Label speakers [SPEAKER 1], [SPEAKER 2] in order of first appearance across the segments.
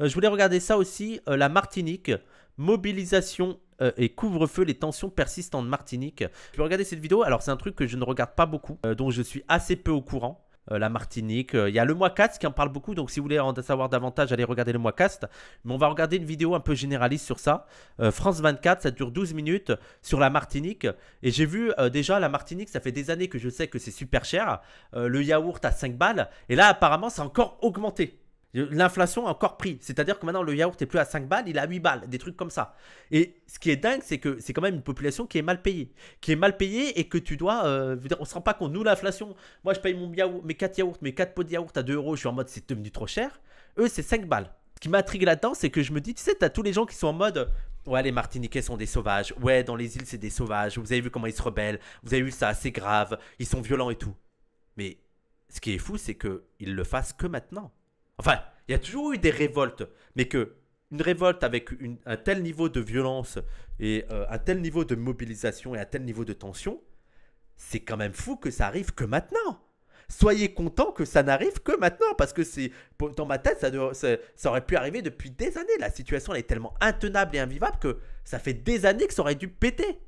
[SPEAKER 1] Euh, je voulais regarder ça aussi, euh, la Martinique, mobilisation euh, et couvre-feu, les tensions persistantes en Martinique. Je vais regarder cette vidéo, alors c'est un truc que je ne regarde pas beaucoup, donc je suis assez peu au courant. la Martinique, il y a le mois 4 qui en parle beaucoup, donc si vous voulez en savoir davantage, allez regarder le mois 4 Mais on va regarder une vidéo un peu généraliste sur ça. France 24, ça dure 12 minutes sur la Martinique. Et j'ai vu déjà la Martinique, ça fait des années que je sais que c'est super cher. le yaourt à 5 balles, et là apparemment, ça a encore augmenté. L'inflation a encore pris. C'est-à-dire que maintenant, le yaourt n'est plus à 5 balles, il est à 8 balles, des trucs comme ça. Et ce qui est dingue, c'est que c'est quand même une population qui est mal payée. Qui est mal payée et que tu dois. Euh, dire, on se rend pas compte. Nous, l'inflation, moi, je paye mon yaourt, mes 4 yaourts, mes 4 pots de yaourt à 2 euros, je suis en mode c'est devenu trop cher. Eux, c'est 5 balles. Ce qui m'intrigue là-dedans, c'est que je me dis, tu sais, t'as tous les gens qui sont en mode. Ouais, les Martiniquais sont des sauvages. Ouais, dans les îles, c'est des sauvages. Vous avez vu comment ils se rebellent. Vous avez vu ça, c'est grave. Ils sont violents et tout. Mais ce qui est fou, c'est qu'ils le fassent que maintenant. Enfin, il y a toujours eu des révoltes, mais que une révolte avec un tel niveau de violence et euh, un tel niveau de mobilisation et un tel niveau de tension, c'est quand même fou que ça arrive que maintenant. Soyez contents que ça n'arrive que maintenant, parce que c'est dans ma tête, ça, aurait pu arriver depuis des années. La situation est tellement intenable et invivable que ça fait des années que ça aurait dû péter.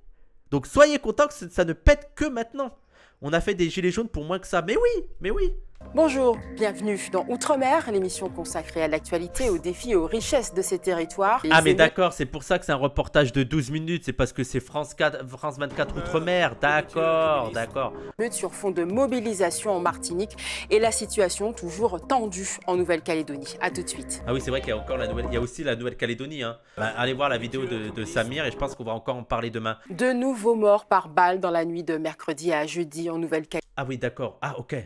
[SPEAKER 1] Donc soyez contents que ça ne pète que maintenant. On a fait des gilets jaunes pour moins que ça,
[SPEAKER 2] mais oui, mais oui. Bonjour, bienvenue dans Outre-mer, l'émission consacrée à l'actualité, aux défis et aux richesses de ces territoires. ah mais d'accord,
[SPEAKER 1] c'est pour ça que c'est un reportage de 12 minutes, c'est parce que c'est France, France 24 Outre-mer, d'accord, d'accord.
[SPEAKER 2] Sur fond de mobilisation en Martinique et la situation toujours tendue en Nouvelle-Calédonie. À tout de suite.
[SPEAKER 1] Ah oui, c'est vrai qu'il y a encore la nouvelle, il y a aussi la Nouvelle-Calédonie. Hein. Bah, allez voir la vidéo de, de Samir et je pense qu'on va encore en parler demain.
[SPEAKER 2] De nouveaux morts par balle dans la nuit de mercredi à jeudi en Nouvelle-Calédonie. Ah oui, d'accord. Ah
[SPEAKER 1] ok.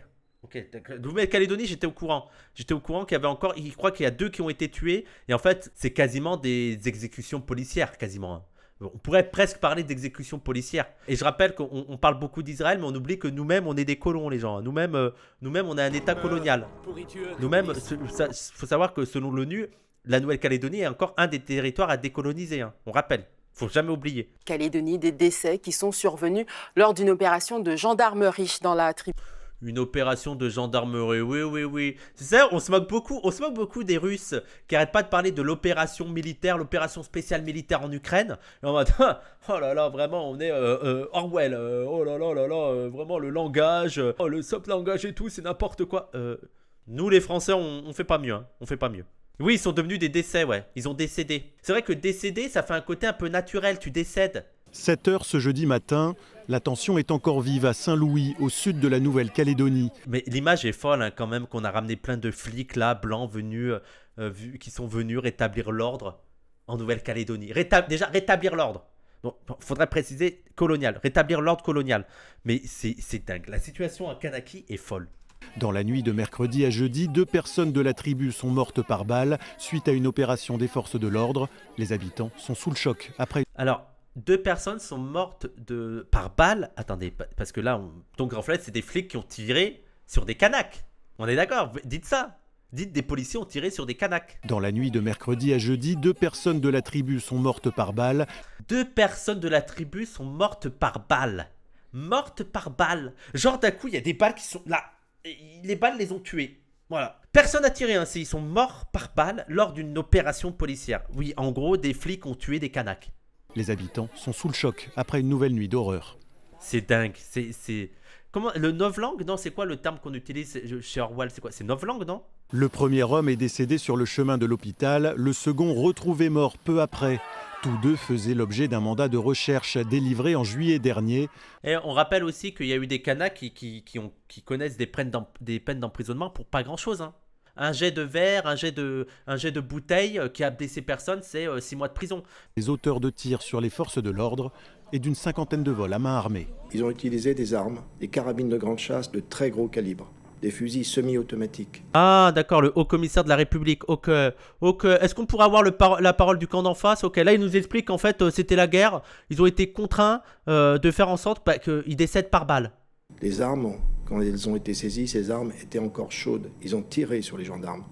[SPEAKER 1] Ok, Nouvelle-Calédonie, j'étais au courant. J'étais au courant qu'il y avait encore, il croit qu'il y a deux qui ont été tués. Et en fait, c'est quasiment des exécutions policières, quasiment. Hein. On pourrait presque parler d'exécutions policières. Et je rappelle qu'on parle beaucoup d'Israël, mais on oublie que nous-mêmes, on est des colons, les gens. Hein. Nous-mêmes, euh, nous-mêmes, on a un État euh, colonial. Nous-mêmes, il faut savoir que selon l'ONU, la Nouvelle-Calédonie est encore un des territoires à décoloniser. Hein. On rappelle. Faut jamais oublier.
[SPEAKER 2] Calédonie, des décès qui sont survenus lors d'une opération de gendarmerie dans la tribu
[SPEAKER 1] une opération de gendarmerie. Oui, oui, oui. C'est ça, on se moque beaucoup, on se moque beaucoup des Russes qui arrêtent pas de parler de l'opération militaire, l'opération spéciale militaire en Ukraine. Et on va dire, oh là là, vraiment, on est euh, euh, Orwell. Euh, oh là là là là, vraiment le langage, oh, le soft langage et tout, c'est n'importe quoi. nous les Français, on, on fait pas mieux, hein. on fait pas mieux. Oui, ils sont devenus des décès, ouais. Ils ont décédé. C'est vrai que décédé, ça fait un côté un peu naturel, tu décèdes.
[SPEAKER 3] 7h ce jeudi matin, la tension est encore vive à Saint-Louis, au sud de la Nouvelle-Calédonie.
[SPEAKER 1] Mais l'image est folle hein, quand même qu'on a ramené plein de flics là, blancs, venus, euh, euh, qui sont venus rétablir l'ordre en Nouvelle-Calédonie. déjà, rétablir l'ordre. faudrait préciser colonial, rétablir l'ordre colonial. Mais c'est dingue. La situation à Kanaki est
[SPEAKER 3] folle. Dans la nuit de mercredi à jeudi, deux personnes de la tribu sont mortes par balle suite à une opération des forces de l'ordre. Les habitants sont sous le choc après. Alors, deux personnes
[SPEAKER 1] sont mortes de par balle. Attendez, parce que là, on... donc en fait, c'est des flics qui ont tiré sur des canaques. On est d'accord Dites ça. Dites des policiers ont tiré sur des canaques. Dans la nuit de mercredi à jeudi, deux personnes de la tribu sont mortes par balle. Deux personnes de la tribu sont mortes par balle. Mortes par balle. Genre d'un coup, il y a des balles qui sont là. Les balles les ont tuées. Voilà. Personne n'a tiré, ainsi. Ils sont morts par balle lors d'une opération policière. Oui, en gros, des flics ont tué des canaques.
[SPEAKER 3] Les habitants sont sous le choc après une nouvelle nuit d'horreur. C'est dingue,
[SPEAKER 1] c'est... Comment Le novlangue, Non, c'est quoi le terme qu'on utilise chez Orwell C'est quoi C'est non
[SPEAKER 3] Le premier homme est décédé sur le chemin de l'hôpital, le second retrouvé mort peu après. Tous deux faisaient l'objet d'un mandat de recherche délivré en juillet dernier.
[SPEAKER 1] Et on rappelle aussi qu'il y a eu des canas qui, qui, ont, qui connaissent des peines d'emprisonnement pour pas grand-chose. Hein. Un jet de verre, un jet de, un jet de bouteille euh, qui a blessé personnes, c'est euh, six mois de prison.
[SPEAKER 3] Les auteurs de tirs sur les forces de l'ordre et d'une cinquantaine de vols à main armée.
[SPEAKER 4] Ils ont utilisé des armes, des carabines de grande chasse de très gros calibre des fusils semi-automatiques.
[SPEAKER 1] Ah, d'accord, le haut commissaire de la République. Ok, ok. Est-ce qu'on pourrait avoir le la parole du camp d'en face Ok, là, il nous explique qu'en fait, euh, c'était la guerre. Ils ont été contraints de faire en sorte bah, qu'ils décèdent par balle.
[SPEAKER 4] Les armes quand elles ont été saisies, ces armes étaient encore chaudes. Ils ont tiré sur les gendarmes.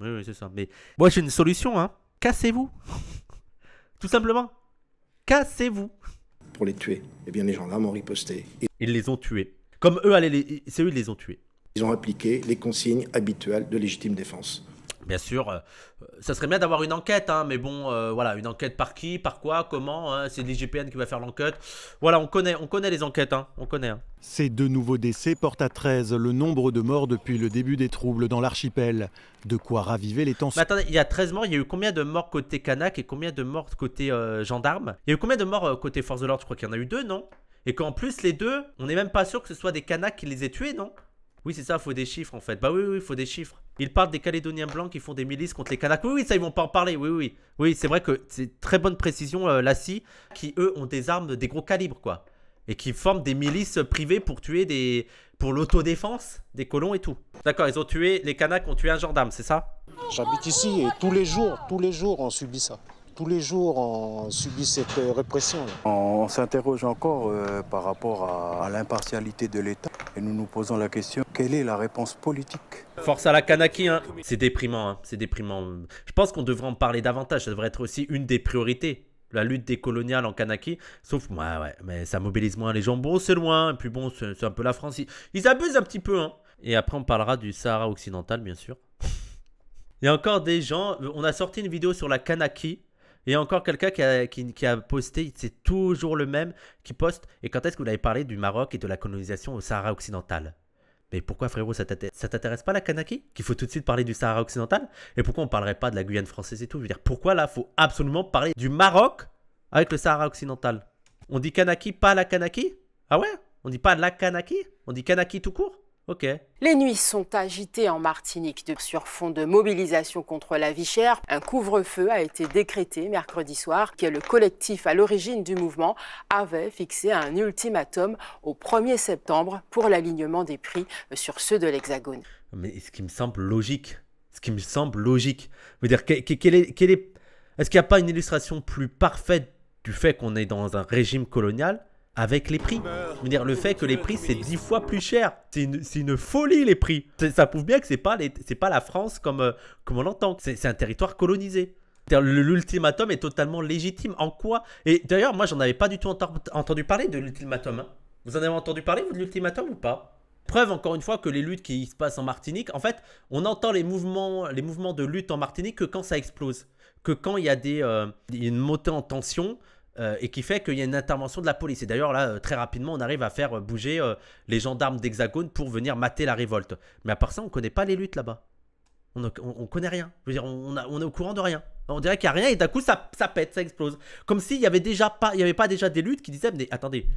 [SPEAKER 1] Oui, oui, c'est ça. Mais moi, j'ai une solution. Hein. Cassez-vous. Tout simplement. Cassez-vous.
[SPEAKER 4] Pour les tuer. Eh bien, les gendarmes ont riposté. Ils les ont tués. Comme eux, c'est eux, qui les ont tués. Ils ont appliqué les consignes habituelles de légitime défense.
[SPEAKER 1] Bien sûr, euh, ça serait bien d'avoir une enquête, hein, mais bon, euh, voilà, une enquête par qui, par quoi, comment, hein, c'est l'IGPN qui va faire l'enquête. Voilà, on connaît, on connaît les enquêtes, hein, on connaît. Hein.
[SPEAKER 3] Ces deux nouveaux décès portent à 13 le nombre de morts depuis le début des troubles dans l'archipel. De quoi raviver les tensions. Mais attendez,
[SPEAKER 1] il y a 13 morts, il y a eu combien de morts côté Kanak et combien de morts côté euh, gendarme Il y a eu combien de morts côté Force de l'Ordre Je crois qu'il y en a eu deux, non Et qu'en plus, les deux, on n'est même pas sûr que ce soit des Kanaks qui les aient tués, non Oui, c'est ça, faut des chiffres en fait. Bah oui, oui, faut des chiffres. Ils parlent des Calédoniens blancs qui font des milices contre les Kanaks. Oui, oui, ça, ils vont pas en parler. Oui, oui. Oui, c'est vrai que c'est très bonne précision, euh, Lassie, qui eux ont des armes des gros calibres, quoi. Et qui forment des milices privées pour tuer des. pour l'autodéfense des colons et tout. D'accord, ils ont tué. Les Kanaks ont tué un gendarme, c'est ça J'habite
[SPEAKER 3] ici et tous les jours, tous les jours, on subit ça tous les jours, on subit cette euh, répression. On, s'interroge encore euh, par rapport à, l'impartialité de l'État. Et nous nous posons la question, quelle est la réponse politique
[SPEAKER 1] Force à la Kanaki, hein. c'est déprimant, hein. c'est déprimant. Je pense qu'on devrait en parler davantage, ça devrait être aussi une des priorités. La lutte des coloniales en Kanaki, sauf ouais, ouais, mais ça mobilise moins les gens. Bon, c'est loin, et puis bon, c'est un peu la France. Ils abusent un petit peu, hein. Et après, on parlera du Sahara occidental, bien sûr. Il y a encore des gens. On a sorti une vidéo sur la Kanaki. Et encore quelqu'un qui a, posté, c'est toujours le même qui poste. Et quand est-ce que vous avez parlé du Maroc et de la colonisation au Sahara occidental mais pourquoi frérot, ça t'intéresse pas la Kanaki Qu'il faut tout de suite parler du Sahara occidental Et pourquoi on parlerait pas de la Guyane française et tout Je veux dire, pourquoi là, faut absolument parler du Maroc avec le Sahara occidental On dit Kanaki, pas la Kanaki Ah ouais On dit pas la Kanaki On dit Kanaki tout court
[SPEAKER 2] les nuits sont agitées en Martinique sur fond de mobilisation contre la vie chère. Un couvre-feu a été décrété mercredi soir, que le collectif à l'origine du mouvement, avait fixé un ultimatum au 1er septembre pour l'alignement des prix euh, sur ceux de l'Hexagone.
[SPEAKER 1] Mais ce qui me semble logique, ce qui me semble logique, dire est-ce qu'il n'y a pas une illustration plus parfaite du fait qu'on est dans un régime colonial avec les prix. Je veux dire, le fait que les prix, c'est 10 fois plus cher. C'est une, folie, les prix. Ça prouve bien que c'est pas, pas la France comme, euh, comme on l'entend. C'est un territoire colonisé. L'ultimatum est totalement légitime. En quoi Et d'ailleurs, moi, j'en avais pas du tout entendu parler de l'ultimatum. Hein. Vous en avez entendu parler, vous, de l'ultimatum ou pas Preuve encore une fois que les luttes qui se passent en Martinique, en fait, on entend les mouvements, les mouvements de lutte en Martinique que quand ça explose, que quand il y a des, euh, une montée en tension, euh, et qui fait qu'il y a une intervention de la police. Et d'ailleurs, là, euh, très rapidement, on arrive à faire euh, bouger les gendarmes d'Hexagone pour venir mater la révolte. Mais à part ça, on ne connaît pas les luttes là-bas. On ne connaît rien. Je veux dire, on, est au courant de rien. On dirait qu'il n'y a rien et d'un coup, ça, pète, ça explose. Comme s'il n'y avait, déjà pas, il avait pas déjà des luttes qui disaient Mais attendez,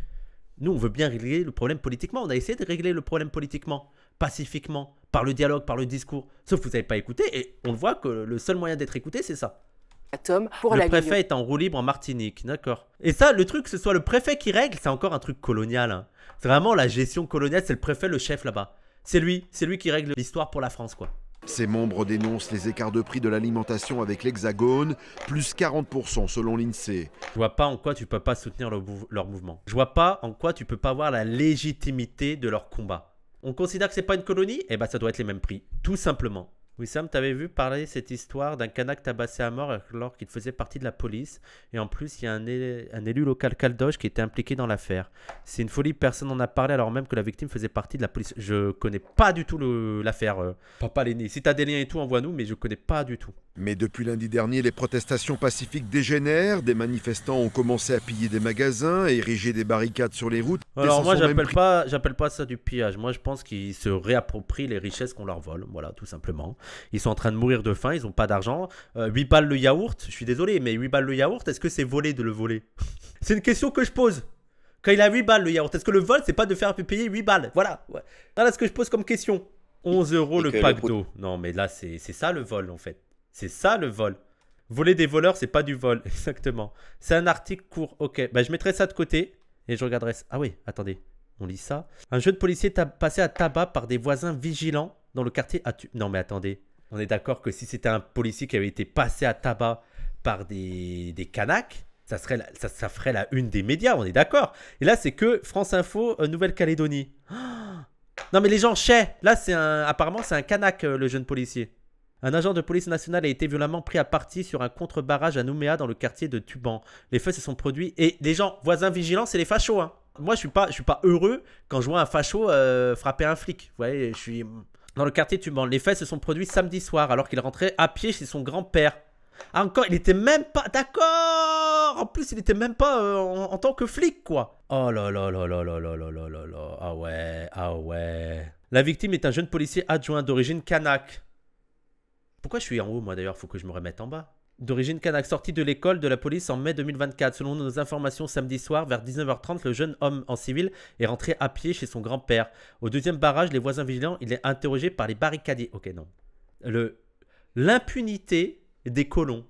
[SPEAKER 1] nous, on veut bien régler le problème politiquement. On a essayé de régler le problème politiquement, pacifiquement, par le dialogue, par le discours. Sauf que vous n'avez pas écouté et on voit que le seul moyen d'être écouté, c'est ça le préfet est en roue libre en Martinique, d'accord. Et ça, le truc, que ce soit le préfet qui règle, c'est encore un truc colonial. Hein. C'est vraiment la gestion coloniale, c'est le préfet, le chef là-bas. C'est lui, c'est lui qui règle l'histoire pour la France, quoi.
[SPEAKER 4] Ses membres dénoncent les écarts de prix de l'alimentation avec l'Hexagone, plus 40% selon l'INSEE.
[SPEAKER 1] Je vois pas en quoi tu peux pas soutenir leur mouvement. Je vois pas en quoi tu peux pas voir la légitimité de leur combat. On considère que c'est pas une colonie et eh ben ça doit être les mêmes prix, tout simplement. Wissam, t'avais vu parler cette histoire d'un canac tabassé à mort alors qu'il faisait partie de la police. Et en plus, il y a un, élu, local caldoche qui était impliqué dans l'affaire. C'est une folie, personne n'en a parlé alors même que la victime faisait partie de la police. Je connais pas du tout l'affaire, euh, papa l'aîné. Si t'as des liens et tout, envoie-nous, mais je connais pas du tout. Mais
[SPEAKER 4] depuis lundi dernier, les protestations pacifiques dégénèrent. Des manifestants ont commencé à piller des magasins, à ériger des barricades sur les routes. Alors moi, j'appelle
[SPEAKER 1] n'appelle pas, j'appelle pas ça du pillage. Moi, je pense qu'ils se réapproprient les richesses qu'on leur vole. Voilà, tout simplement. Ils sont en train de mourir de faim, ils n'ont pas d'argent. 8 euh, balles le yaourt, je suis désolé, mais 8 balles le yaourt, est-ce que c'est volé de le voler C'est une question que je pose. Quand il a 8 balles le yaourt, est-ce que le vol, c'est pas de faire payer 8 balles Voilà. Voilà ce que je pose comme question. 11 euros le pack d'eau. Non, mais là, c'est ça le vol, en fait. C'est ça le vol. Voler des voleurs, c'est pas du vol, exactement. C'est un article court, ok. Bah, je mettrai ça de côté et je regarderai ça. Ah oui, attendez, on lit ça. Un jeu de policier passé à tabac par des voisins vigilants dans le quartier ah tu... Non, mais attendez, on est d'accord que si c'était un policier qui avait été passé à tabac par des, des ça, serait ça, ferait la une des médias, on est d'accord. Et là, c'est que France Info, euh, Nouvelle-Calédonie. non, mais les gens chais Là, c'est apparemment, c'est un canaque, euh, le jeune policier. Un agent de police nationale a été violemment pris à partie sur un contre-barrage à Nouméa dans le quartier de Tuban. Les feux se sont produits et les gens, voisins vigilants, c'est les fachos. Hein. Moi, je suis pas, suis pas heureux quand je vois un facho euh, frapper un flic. Vous voyez, je suis, dans le quartier Tuban. Les faits se sont produits samedi soir alors qu'il rentrait à pied chez son grand-père. Ah encore, il était même pas d'accord. En plus, il était même pas euh, en, tant que flic quoi. Oh là là là là là là là là là là. Ah ouais, ah ouais. La victime est un jeune policier adjoint d'origine kanak. Pourquoi je suis en haut moi d'ailleurs Faut que je me remette en bas d'origine kanak sorti de l'école de la police en mai 2024. Selon nos informations, samedi soir, vers 19h30, le jeune homme en civil est rentré à pied chez son grand-père. Au deuxième barrage, les voisins vigilants, il est interrogé par les barricadiers. Ok, non. Le... L'impunité des colons.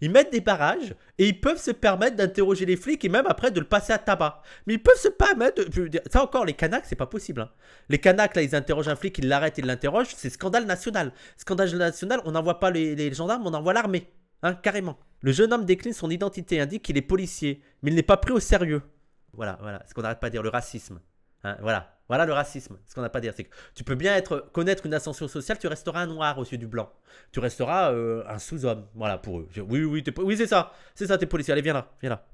[SPEAKER 1] Ils mettent des barrages et ils peuvent se permettre d'interroger les flics et même après de le passer à tabac. Mais ils peuvent se permettre. De... Ça encore, les canaques, c'est pas possible. Hein. Les canaques, là, ils interrogent un flic, ils l'arrêtent ils l'interrogent. C'est scandale national. Scandale national, on n'envoie pas les gendarmes, on envoie l'armée. Hein, carrément. Le jeune homme décline son identité, indique qu'il est policier, mais il n'est pas pris au sérieux. Voilà, voilà, ce qu'on n'arrête pas de dire, le racisme. Hein, voilà, voilà le racisme. Ce qu'on n'a pas à dire, c'est que tu peux bien être, connaître une ascension sociale, tu resteras un noir au yeux du blanc. Tu resteras euh, un sous-homme, voilà, pour eux. Oui, oui, oui c'est ça, c'est ça, t'es policier. Allez, viens là, viens là.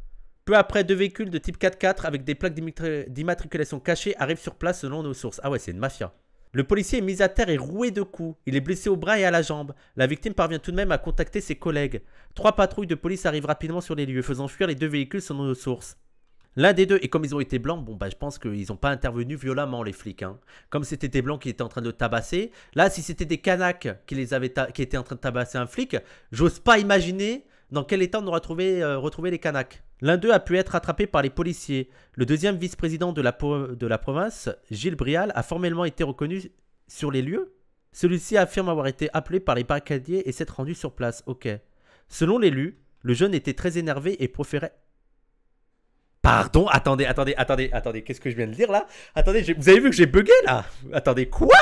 [SPEAKER 1] Peu après, deux véhicules de type 4x4 avec des plaques d'immatriculation cachées arrivent sur place selon nos sources. Ah ouais, c'est une mafia. Le policier est mis à terre et roué de coups. Il est blessé au bras et à la jambe. La victime parvient tout de même à contacter ses collègues. Trois patrouilles de police arrivent rapidement sur les lieux, faisant fuir les deux véhicules selon nos sources. L'un des deux, et comme ils ont été blancs, bon bah je pense qu'ils n'ont pas intervenu violemment les flics. Hein. Comme c'était des blancs qui étaient en train de tabasser, là si c'était des canaques qui, les avaient qui étaient en train de tabasser un flic, j'ose pas imaginer dans quel état on aura trouvé, euh, retrouvé les Kanaks. L'un d'eux a pu être attrapé par les policiers. Le deuxième vice-président de la, de la province, Gilles Brial, a formellement été reconnu sur les lieux. Celui-ci affirme avoir été appelé par les barricadiers et s'être rendu sur place. Ok. Selon l'élu, le jeune était très énervé et proférait Pardon, attendez, attendez, attendez, attendez, qu'est-ce que je viens de dire là Attendez, vous avez vu que j'ai bugué là Attendez, quoi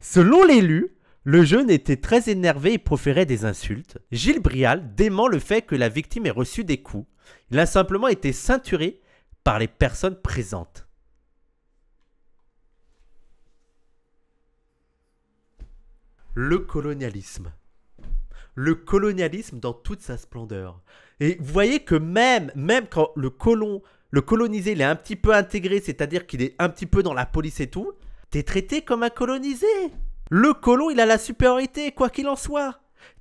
[SPEAKER 1] Selon l'élu, le jeune était très énervé et proférait des insultes. Gilles Brial dément le fait que la victime ait reçu des coups. Il a simplement été ceinturé par les personnes présentes. Le colonialisme. Le colonialisme dans toute sa splendeur. Et vous voyez que même, même quand le colon, le colonisé, il est un petit peu intégré, c'est-à-dire qu'il est un petit peu dans la police et tout, t'es traité comme un colonisé. Le colon, il a la supériorité, quoi qu'il en soit.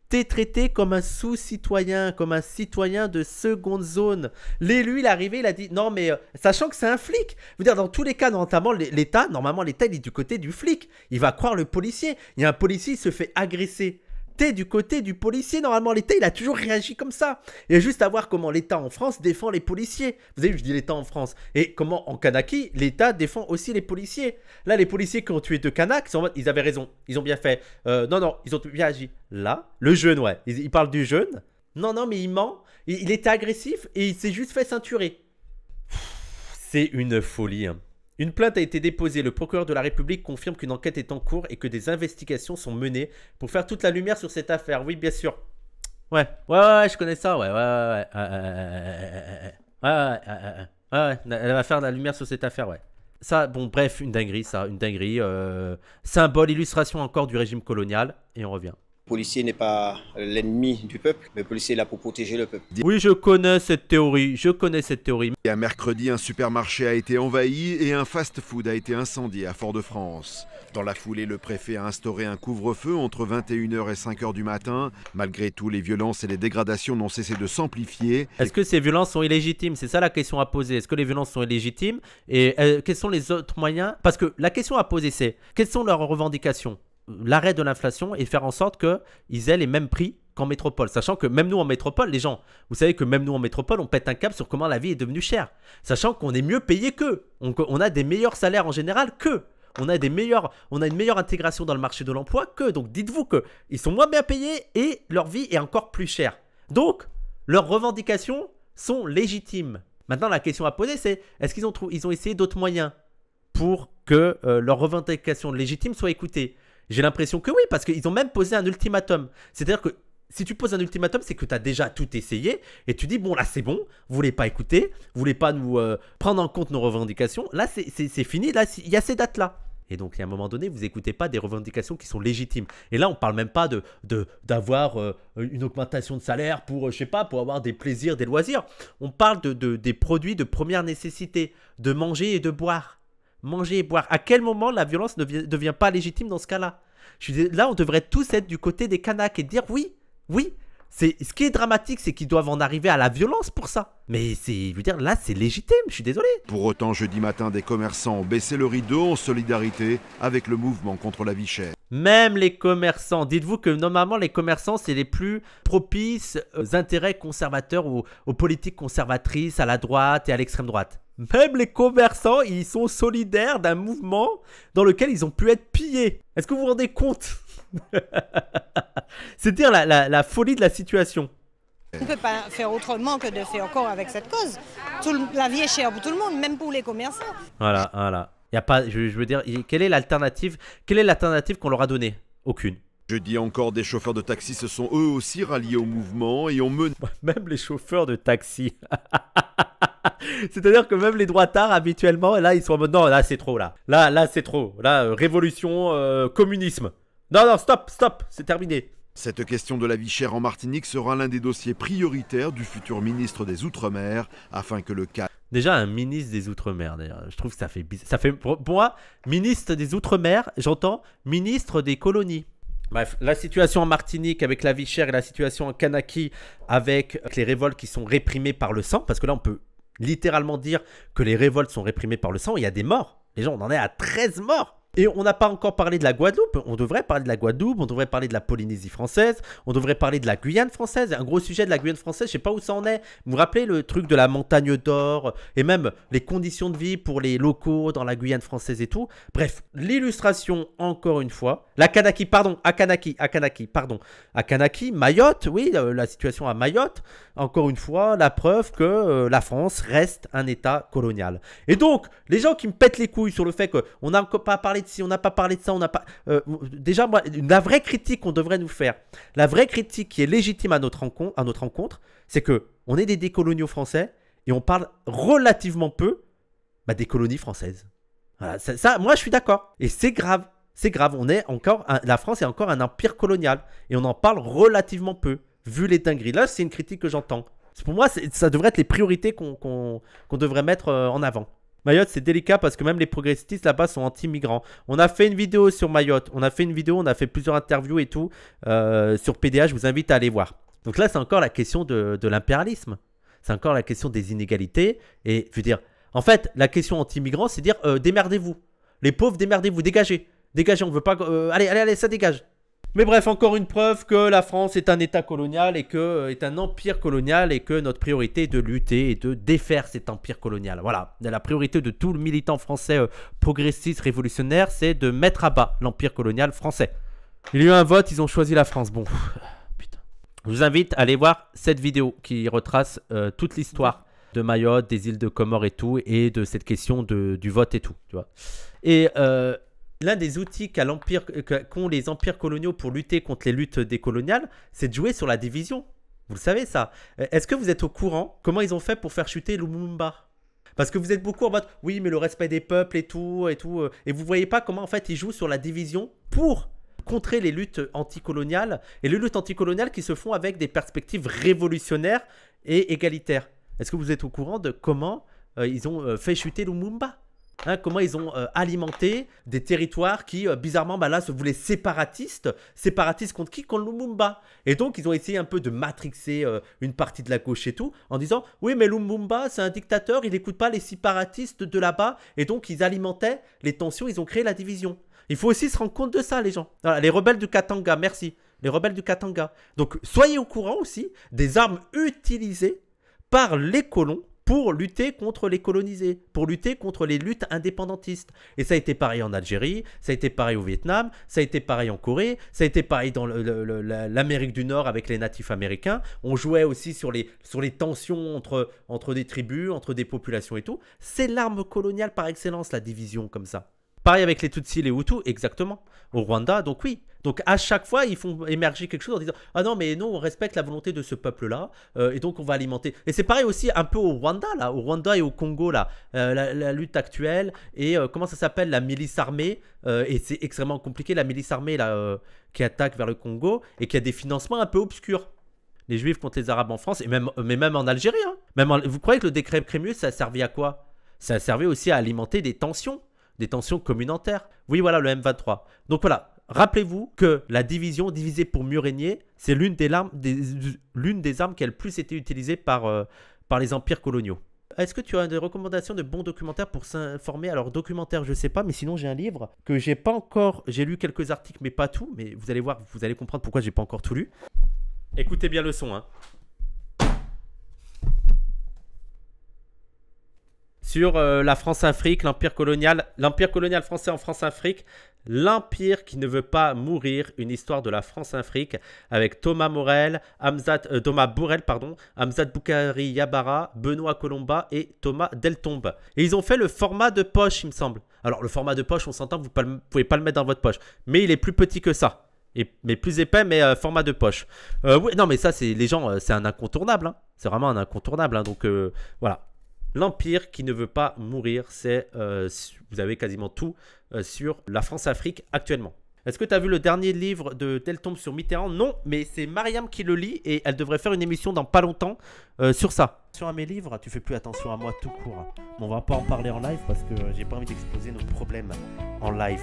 [SPEAKER 1] T'es traité comme un sous-citoyen, comme un citoyen de seconde zone. L'élu, il est arrivé, il a dit non, mais euh, sachant que c'est un flic. Je veux dire, dans tous les cas, notamment l'État, normalement l'État, il est du côté du flic. Il va croire le policier. Il y a un policier, il se fait agresser du côté du policier. Normalement, l'État, il a toujours réagi comme ça. Il juste à voir comment l'État en France défend les policiers. Vous avez vu, je dis l'État en France. Et comment en Kanaki, l'État défend aussi les policiers. Là, les policiers qui ont tué deux Kanaks, ils, avaient raison. Ils ont bien fait. Euh, non, non, ils ont bien agi. Là, le jeune, ouais. Il, parle du jeune. Non, non, mais il ment. Il, était agressif et il s'est juste fait ceinturer. C'est une folie. Hein. Une plainte a été déposée. Le procureur de la République confirme qu'une enquête est en cours et que des investigations sont menées pour faire toute la lumière sur cette affaire. Oui, bien sûr. Ouais, ouais, ouais, je connais ça. Ouais, ouais, ouais. Ouais, ouais, ouais, Elle va faire la lumière sur cette affaire, ouais. Ça, bon, bref, une dinguerie, ça, une dinguerie. Euh, symbole, illustration encore du régime colonial. Et on revient.
[SPEAKER 4] Le policier n'est pas l'ennemi du peuple, mais le policier est là pour protéger le peuple.
[SPEAKER 1] Oui, je connais cette théorie, je connais cette théorie. Et à
[SPEAKER 4] mercredi, un supermarché a été envahi et un fast-food a été incendié à Fort-de-France. Dans la foulée, le préfet a instauré un couvre-feu entre 21h et 5h du matin. Malgré tout, les violences et les dégradations n'ont cessé de s'amplifier.
[SPEAKER 1] Est-ce que ces violences sont illégitimes C'est ça la question à poser. Est-ce que les violences sont illégitimes Et euh, quels sont les autres moyens Parce que la question à poser, c'est quelles sont leurs revendications l'arrêt de l'inflation et faire en sorte qu'ils aient les mêmes prix qu'en métropole. Sachant que même nous en métropole, les gens, vous savez que même nous en métropole, on pète un câble sur comment la vie est devenue chère. Sachant qu'on est mieux payé qu'eux. On, a des meilleurs salaires en général qu'eux. On a, des on a une meilleure intégration dans le marché de l'emploi qu'eux. Donc dites-vous qu'ils sont moins bien payés et leur vie est encore plus chère. Donc, leurs revendications sont légitimes. Maintenant, la question à poser, c'est est-ce qu'ils ont, ils ont essayé d'autres moyens pour que euh, leurs revendications légitimes soient écoutées j'ai l'impression que oui, parce qu'ils ont même posé un ultimatum. C'est-à-dire que si tu poses un ultimatum, c'est que tu as déjà tout essayé et tu dis bon là c'est bon, vous voulez pas écouter, vous voulez pas nous euh, prendre en compte nos revendications, là c'est fini, là il y a ces dates là. Et donc, il y a un moment donné, vous n'écoutez pas des revendications qui sont légitimes. Et là, on ne parle même pas d'avoir de, de euh, une augmentation de salaire pour, euh, je sais pas, pour avoir des plaisirs, des loisirs. On parle de, de, des produits de première nécessité, de manger et de boire manger et boire. À quel moment la violence ne devient pas légitime dans ce cas-là Là, on devrait tous être du côté des Kanaks et dire oui, oui. C'est ce qui est dramatique, c'est qu'ils doivent en arriver à la violence pour ça. Mais c'est, je veux dire, là, c'est légitime.
[SPEAKER 4] Je suis désolé. Pour autant, jeudi matin, des commerçants ont baissé le rideau en solidarité avec le mouvement contre la vie chère.
[SPEAKER 1] Même les commerçants, dites-vous que normalement les commerçants c'est les plus propices euh, aux intérêts conservateurs ou aux politiques conservatrices à la droite et à l'extrême droite. Même les commerçants, ils sont solidaires d'un mouvement dans lequel ils ont pu être pillés. Est-ce que vous vous rendez compte C'est dire la, folie de la situation. On ne peut pas faire autrement que de faire encore avec cette cause. Tout la vie est chère pour tout le monde, même pour les commerçants. Voilà, voilà. Y a pas, je, veux dire, quelle est l'alternative Quelle est l'alternative qu'on leur a donnée Aucune. Je dis encore, des chauffeurs de taxi se sont eux aussi ralliés au mouvement et ont mené... Même les chauffeurs de taxi. C'est-à-dire que même les droits d'art, habituellement, là, ils sont en mode non, là, c'est trop, là. Là, là, c'est trop. Là, euh, révolution, euh, communisme. Non, non, stop, stop, c'est terminé. Cette question de la vie chère en Martinique sera l'un des dossiers prioritaires du futur ministre des Outre-mer, afin que le cas. Déjà, un ministre des Outre-mer, d'ailleurs, je trouve que ça fait bizarre. Ça fait, pour moi, ministre des Outre-mer, j'entends ministre des colonies. Bref, la situation en Martinique avec la vie chère et la situation en Kanaki avec les révoltes qui sont réprimées par le sang, parce que là on peut littéralement dire que les révoltes sont réprimées par le sang, il y a des morts. Les gens, on en est à 13 morts. Et on n'a pas encore parlé de la Guadeloupe. On devrait parler de la Guadeloupe, on devrait parler de la Polynésie française, on devrait parler de la Guyane française. Un gros sujet de la Guyane française, je sais pas où ça en est. Vous vous rappelez le truc de la montagne d'or et même les conditions de vie pour les locaux dans la Guyane française et tout. Bref, l'illustration encore une fois. La Kanaki, pardon, Akanaki, Akanaki, pardon. Akanaki, Mayotte, oui, euh, la situation à Mayotte. Encore une fois, la preuve que euh, la France reste un État colonial. Et donc, les gens qui me pètent les couilles sur le fait qu'on n'a encore pas parlé si on n'a pas parlé de ça, on n'a pas. Euh, déjà, la vraie critique qu'on devrait nous faire, la vraie critique qui est légitime à notre rencontre, c'est que on est des décoloniaux français et on parle relativement peu bah, des colonies françaises. Voilà, ça, moi, je suis d'accord. Et c'est grave. C'est grave, on est encore la France est encore un empire colonial et on en parle relativement peu, vu les dingueries. Là, c'est une critique que j'entends. Pour moi, ça devrait être les priorités qu'on devrait mettre euh, en avant. Mayotte, c'est délicat parce que même les progressistes là-bas sont anti-migrants. On a fait une vidéo sur Mayotte, on a fait une vidéo, on a fait plusieurs interviews et tout euh, sur PDA, je vous invite à aller voir. Donc là, c'est encore la question de, l'impérialisme. C'est encore la question des inégalités. Et je veux dire, en fait, la question anti-migrants, c'est dire euh, démerdez-vous. Les pauvres, démerdez-vous, dégagez. Dégagez, on veut pas. Euh, allez, allez, allez, ça dégage. Mais bref, encore une preuve que la France est un État colonial et que euh, est un empire colonial et que notre priorité est de lutter et de défaire cet empire colonial. Voilà, la priorité de tout le militant français euh, progressiste révolutionnaire, c'est de mettre à bas l'empire colonial français. Il y a eu un vote, ils ont choisi la France. Bon, putain. Je vous invite à aller voir cette vidéo qui retrace euh, toute l'histoire de Mayotte, des îles de Comores et tout, et de cette question de, du vote et tout, tu vois. Et euh, l'un des outils euh, qu'ont les empires coloniaux pour lutter contre les luttes décoloniales, c'est de jouer sur la division. Vous le savez ça. Euh, est-ce que vous êtes au courant comment ils ont fait pour faire chuter Lumumba parce que vous êtes beaucoup en mode oui, mais le respect des peuples et tout et tout euh, et vous voyez pas comment en fait ils jouent sur la division pour contrer les luttes anticoloniales et les luttes anticoloniales qui se font avec des perspectives révolutionnaires et égalitaires. Est-ce que vous êtes au courant de comment ils ont fait chuter Lumumba Hein, comment ils ont euh, alimenté des territoires qui, euh, bizarrement, bah là, se voulaient séparatistes. Séparatistes contre qui Contre Lumumba. Et donc, ils ont essayé un peu de matrixer euh, une partie de la gauche et tout, en disant Oui, mais Lumumba, c'est un dictateur, il n'écoute pas les séparatistes de là-bas. Et donc, ils alimentaient les tensions, ils ont créé la division. Il faut aussi se rendre compte de ça, les gens. les rebelles du Katanga, merci. Les rebelles du Katanga. Donc, soyez au courant aussi des armes utilisées par les colons pour lutter contre les colonisés, pour lutter contre les luttes indépendantistes. Et ça a été pareil en Algérie, ça a été pareil au Vietnam, ça a été pareil en Corée, ça a été pareil dans l'Amérique du Nord avec les natifs américains. On jouait aussi sur les, sur les tensions entre, entre des tribus, entre des populations et tout. C'est l'arme coloniale par excellence, la division comme ça. Pareil avec les Tutsis, les Hutus, exactement. Au Rwanda, donc oui, donc à chaque fois, ils font émerger quelque chose en disant Ah non, mais non, on respecte la volonté de ce peuple-là, euh, et donc on va alimenter. Et c'est pareil aussi un peu au Rwanda, là, au Rwanda et au Congo, là, euh, la, lutte actuelle, et euh, comment ça s'appelle, la milice armée, et c'est extrêmement compliqué, la milice armée, là, qui attaque vers le Congo, et qui a des financements un peu obscurs les juifs contre les arabes en France, et même, mais même en Algérie. Hein. Même vous croyez que le décret Crémieux ça servi à quoi Ça servait aussi à alimenter des tensions, des tensions communautaires. Oui, voilà, le M23. Donc voilà, rappelez-vous que la division, divisée pour mieux régner, c'est l'une des, l'une des armes qui a le plus été utilisée par, euh, par les empires coloniaux. Est-ce que tu as des recommandations de bons documentaires pour s'informer Alors documentaire, je sais pas, mais sinon j'ai un livre que j'ai pas encore, j'ai lu quelques articles mais pas tout, mais vous allez voir, vous allez comprendre pourquoi j'ai pas encore tout lu. Écoutez bien le son hein. Sur euh, la France-Afrique, l'empire colonial, l'empire colonial français en France-Afrique, L'Empire qui ne veut pas mourir, une histoire de la France-Afrique avec Thomas Morel, Hamzat, euh, Thomas Bourrel, pardon, Hamzat Boukari Yabara, Benoît Colomba et Thomas Deltombe. Et ils ont fait le format de poche, il me semble. Alors le format de poche, on s'entend, vous ne pouvez pas le mettre dans votre poche, mais il est plus petit que ça. mais plus épais, mais euh, format de poche. Euh, oui, non, mais ça, c'est les gens, c'est un incontournable. Hein. C'est vraiment un incontournable. Hein. donc voilà l'Empire qui ne veut pas mourir. C'est, euh, vous avez quasiment tout euh, sur la France-Afrique actuellement. Est-ce que tu as vu le dernier livre de Tombe sur Mitterrand Non, mais c'est Mariam qui le lit et elle devrait faire une émission dans pas longtemps euh, sur ça. Attention à mes livres, tu fais plus attention à moi tout court. on va pas en parler en live parce que j'ai pas envie d'exposer nos problèmes en live.